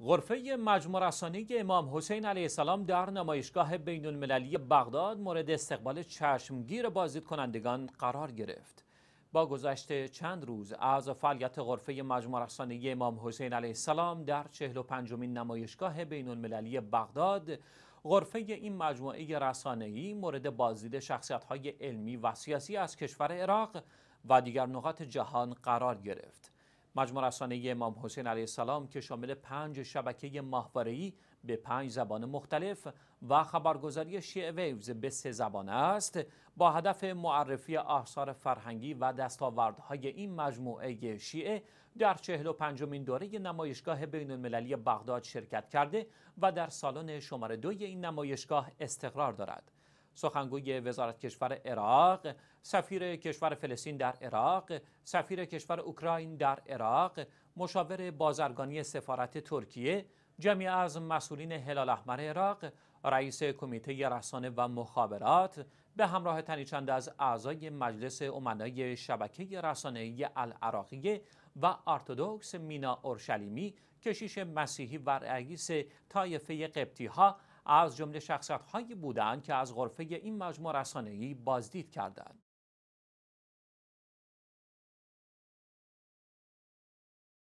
غرفه مجموع رسانی امام حسین علیه السلام در نمایشگاه بین المللی بغداد مورد استقبال چشمگیر بازدید کنندگان قرار گرفت. با گذشت چند روز از فعالیت غرفه مجموع رسانی امام حسین علیه السلام در 45 پنجمین نمایشگاه بین المللی بغداد غرفه این مجموعه رسانه‌ای مورد بازدید شخصیت‌های علمی و سیاسی از کشور عراق و دیگر نقاط جهان قرار گرفت. مجموع رسانه امام حسین علیه السلام که شامل پنج شبکه محوری به پنج زبان مختلف و خبرگزاری شیع ویوز به سه زبان است با هدف معرفی آثار فرهنگی و دستاوردهای این مجموعه شیعه در چهل و پنجمین دوره نمایشگاه بین المللی بغداد شرکت کرده و در سالن شماره دوی این نمایشگاه استقرار دارد. سخنگوی وزارت کشور عراق سفیر کشور فلسطین در عراق سفیر کشور اوکراین در عراق مشاور بازرگانی سفارت ترکیه جمعی از مسئولین هلال احمر عراق رئیس کمیته رسانه و مخابرات به همراه تنی چند از اعضای مجلس امنای شبکه رسانه‌ای العراقیه و ارتودکس مینا اورشلیمی کشیش مسیحی و رئیس طایفه قبطی از جمله هایی بودند که از غرفه این مجموعه رسانه‌ای بازدید کردند.